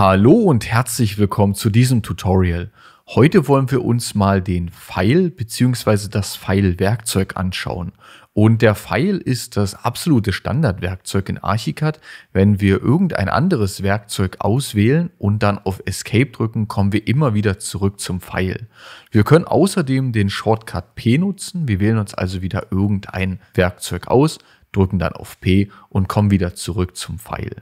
Hallo und herzlich willkommen zu diesem Tutorial. Heute wollen wir uns mal den Pfeil bzw. das Pfeilwerkzeug anschauen. Und der Pfeil ist das absolute Standardwerkzeug in Archicad. Wenn wir irgendein anderes Werkzeug auswählen und dann auf Escape drücken, kommen wir immer wieder zurück zum Pfeil. Wir können außerdem den Shortcut P nutzen. Wir wählen uns also wieder irgendein Werkzeug aus, drücken dann auf P und kommen wieder zurück zum Pfeil.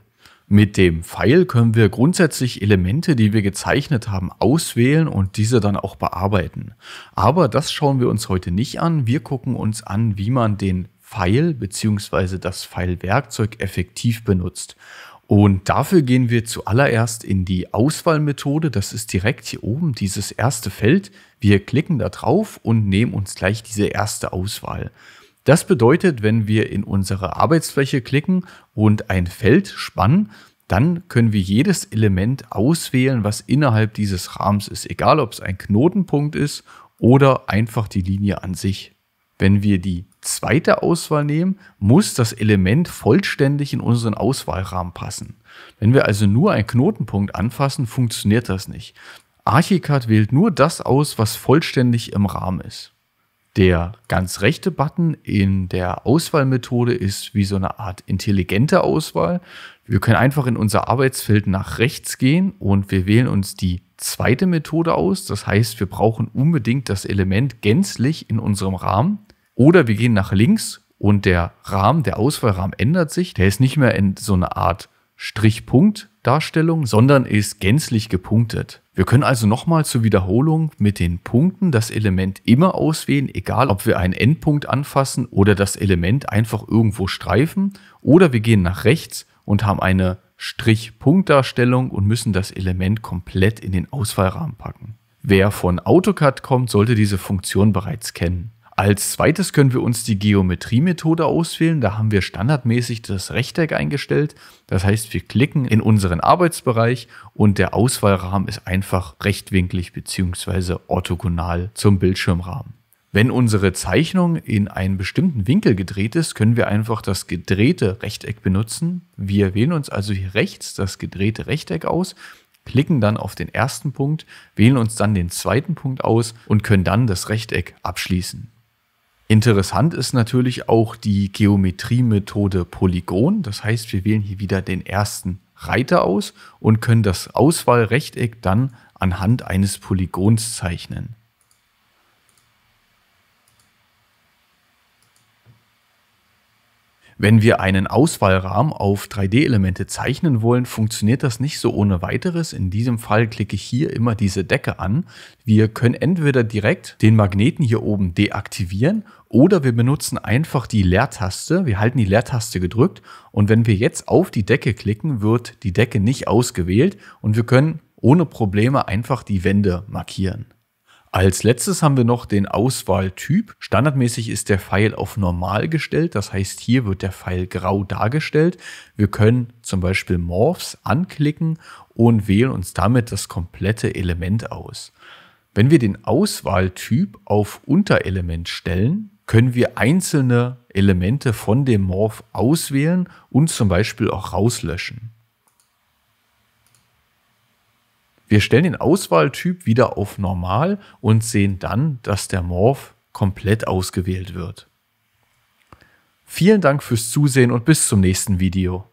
Mit dem Pfeil können wir grundsätzlich Elemente, die wir gezeichnet haben, auswählen und diese dann auch bearbeiten. Aber das schauen wir uns heute nicht an. Wir gucken uns an, wie man den Pfeil bzw. das Pfeilwerkzeug effektiv benutzt. Und dafür gehen wir zuallererst in die Auswahlmethode. Das ist direkt hier oben dieses erste Feld. Wir klicken da drauf und nehmen uns gleich diese erste Auswahl. Das bedeutet, wenn wir in unsere Arbeitsfläche klicken und ein Feld spannen, dann können wir jedes Element auswählen, was innerhalb dieses Rahmens ist, egal ob es ein Knotenpunkt ist oder einfach die Linie an sich. Wenn wir die zweite Auswahl nehmen, muss das Element vollständig in unseren Auswahlrahmen passen. Wenn wir also nur einen Knotenpunkt anfassen, funktioniert das nicht. Archicad wählt nur das aus, was vollständig im Rahmen ist. Der ganz rechte Button in der Auswahlmethode ist wie so eine Art intelligente Auswahl. Wir können einfach in unser Arbeitsfeld nach rechts gehen und wir wählen uns die zweite Methode aus. Das heißt, wir brauchen unbedingt das Element gänzlich in unserem Rahmen. Oder wir gehen nach links und der Rahmen, der Auswahlrahmen ändert sich. Der ist nicht mehr in so eine Art Strichpunktdarstellung, sondern ist gänzlich gepunktet. Wir können also nochmal zur Wiederholung mit den Punkten das Element immer auswählen, egal ob wir einen Endpunkt anfassen oder das Element einfach irgendwo streifen oder wir gehen nach rechts und haben eine Strichpunktdarstellung und müssen das Element komplett in den Auswahlrahmen packen. Wer von AutoCAD kommt, sollte diese Funktion bereits kennen. Als zweites können wir uns die Geometriemethode auswählen. Da haben wir standardmäßig das Rechteck eingestellt. Das heißt, wir klicken in unseren Arbeitsbereich und der Auswahlrahmen ist einfach rechtwinklig bzw. orthogonal zum Bildschirmrahmen. Wenn unsere Zeichnung in einen bestimmten Winkel gedreht ist, können wir einfach das gedrehte Rechteck benutzen. Wir wählen uns also hier rechts das gedrehte Rechteck aus klicken dann auf den ersten Punkt, wählen uns dann den zweiten Punkt aus und können dann das Rechteck abschließen. Interessant ist natürlich auch die Geometriemethode Polygon. Das heißt, wir wählen hier wieder den ersten Reiter aus und können das Auswahlrechteck dann anhand eines Polygons zeichnen. Wenn wir einen Auswahlrahmen auf 3D-Elemente zeichnen wollen, funktioniert das nicht so ohne weiteres. In diesem Fall klicke ich hier immer diese Decke an. Wir können entweder direkt den Magneten hier oben deaktivieren oder wir benutzen einfach die Leertaste. Wir halten die Leertaste gedrückt und wenn wir jetzt auf die Decke klicken, wird die Decke nicht ausgewählt und wir können ohne Probleme einfach die Wände markieren. Als letztes haben wir noch den Auswahltyp. Standardmäßig ist der Pfeil auf normal gestellt. Das heißt, hier wird der Pfeil grau dargestellt. Wir können zum Beispiel Morphs anklicken und wählen uns damit das komplette Element aus. Wenn wir den Auswahltyp auf Unterelement stellen, können wir einzelne Elemente von dem Morph auswählen und zum Beispiel auch rauslöschen. Wir stellen den Auswahltyp wieder auf normal und sehen dann, dass der Morph komplett ausgewählt wird. Vielen Dank fürs Zusehen und bis zum nächsten Video.